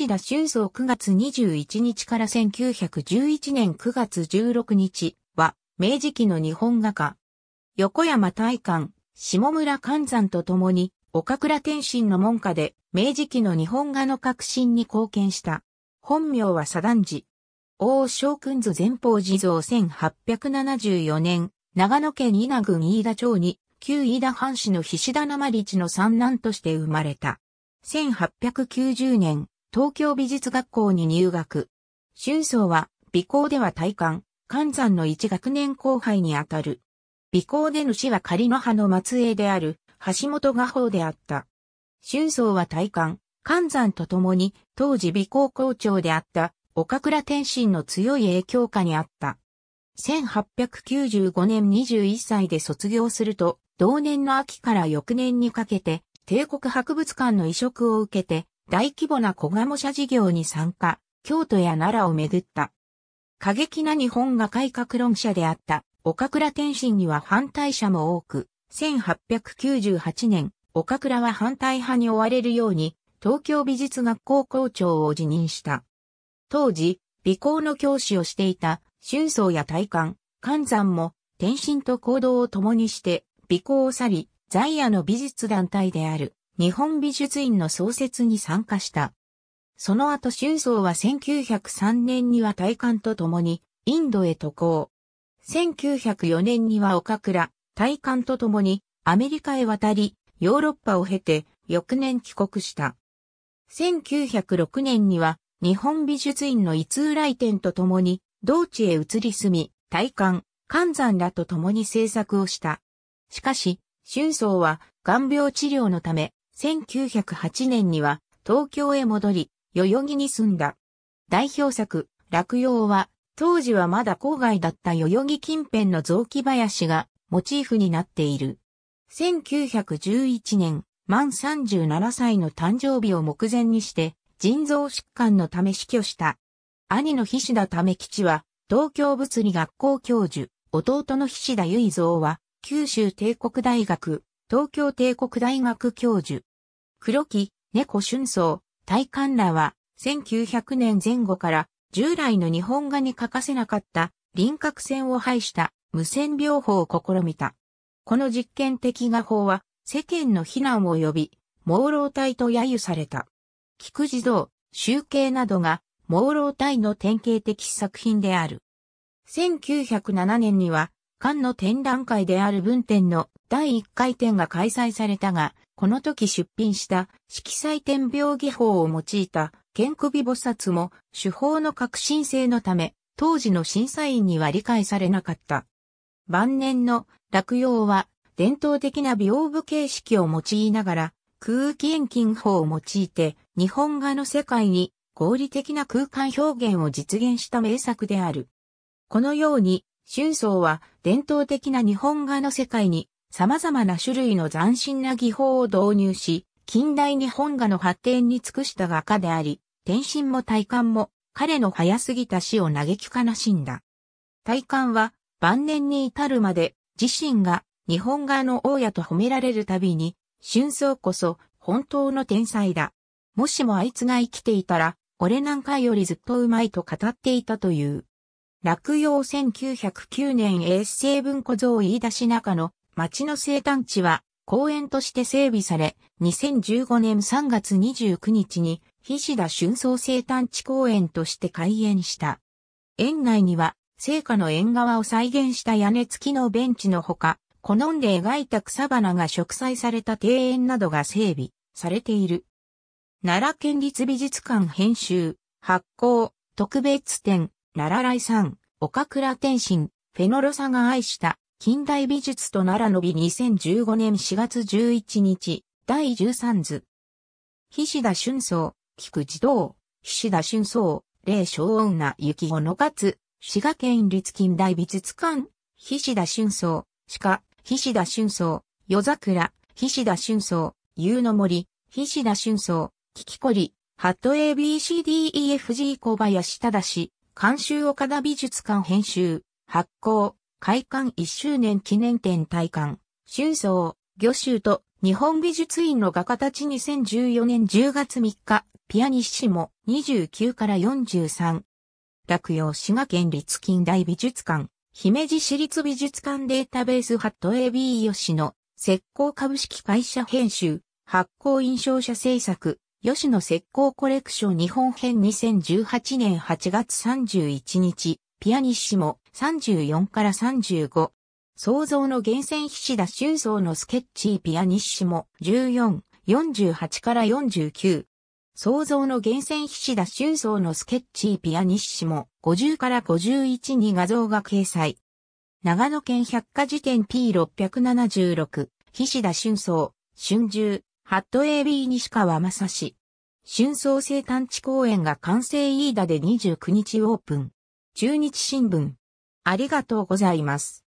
西田修造9月21日から1911年9月16日は、明治期の日本画家。横山大観、下村寛山と共に、岡倉天心の門下で、明治期の日本画の革新に貢献した。本名は左段寺。王将君図前方地蔵1874年、長野県稲郡飯田町に、旧飯田藩士の菱田生地の三男として生まれた。1890年、東京美術学校に入学。春草は、美校では大感、関山の一学年後輩にあたる。美校で主は仮の葉の末裔である、橋本画法であった。春草は大感、関山と共に、当時美校校長であった、岡倉天心の強い影響下にあった。1895年21歳で卒業すると、同年の秋から翌年にかけて、帝国博物館の移植を受けて、大規模な小賀社事業に参加、京都や奈良をめぐった。過激な日本画改革論者であった岡倉天心には反対者も多く、1898年、岡倉は反対派に追われるように、東京美術学校校長を辞任した。当時、美校の教師をしていた、春草や大官、寒山も、天心と行動を共にして、美校を去り、在野の美術団体である、日本美術院の創設に参加した。その後春草は1903年には大観と共にインドへ渡航。1904年には岡倉、大観と共にアメリカへ渡り、ヨーロッパを経て翌年帰国した。1906年には日本美術院の逸浦来店と共に同地へ移り住み、大観、関山らと共に制作をした。しかし、春草は眼病治療のため1908年には東京へ戻り、代々木に住んだ。代表作、落葉は、当時はまだ郊外だった代々木近辺の雑木林がモチーフになっている。1911年、満37歳の誕生日を目前にして、腎臓疾患のため死去した。兄の菱田為吉は、東京物理学校教授、弟の菱田結蔵は、九州帝国大学、東京帝国大学教授、黒木、猫春草、大観らは、1900年前後から、従来の日本画に欠かせなかった輪郭線を排した無線描法を試みた。この実験的画法は世間の非難を呼び、朦朧体と揶揄された。菊児童、集計などが朦朧体の典型的作品である。1907年には館の展覧会である文展の第1回展が開催されたが、この時出品した色彩点描技法を用いた剣首菩薩も手法の革新性のため、当時の審査員には理解されなかった。晩年の落葉は伝統的な屏風形式を用いながら空気遠近法を用いて日本画の世界に合理的な空間表現を実現した名作である。このように春草は伝統的な日本画の世界に様々な種類の斬新な技法を導入し、近代日本画の発展に尽くした画家であり、天身も体感も彼の早すぎた死を嘆き悲しんだ。体感は晩年に至るまで自身が日本画の大家と褒められるたびに、春草こそ本当の天才だ。もしもあいつが生きていたら、俺なんかよりずっとうまいと語っていたという。落葉1909年衛生文庫像飯田市中の町の生誕地は公園として整備され、2015年3月29日に菱田春草生誕地公園として開園した。園内には、聖火の縁側を再現した屋根付きのベンチのほか、好んで描いた草花が植栽された庭園などが整備されている。奈良県立美術館編集、発行、特別展、奈良来さん。岡倉天心、フェノロサが愛した近代美術と奈良のび2015年4月11日、第13図。菱田俊草、菊児童、菱田俊草、霊小女雪子の勝、滋賀県立近代美術館、菱田俊草、鹿、菱田俊草、夜桜、菱田俊草、夕の森、菱田俊草、聞きこり、ハット ABCDEFG 小林正、監修岡田美術館編集、発行、開館1周年記念展体館、春草、魚集と日本美術院の画家たち2014年10月3日、ピアニッシモ29から43。落葉滋賀県立近代美術館、姫路市立美術館データベースハット AB 吉野、石膏株式会社編集、発行印象者制作、吉野石膏コレクション日本編2018年8月31日、ピアニッシモ34から35。創造の源泉菱田修造のスケッチーピアニッシモ14、48から49。創造の源泉菱田修造のスケッチーピアニッシモ50から51に画像が掲載。長野県百科事典 P676、菱田俊造、春秋、ハット AB 西川正史。春草生誕地公園が完成飯田で29日オープン。中日新聞。ありがとうございます。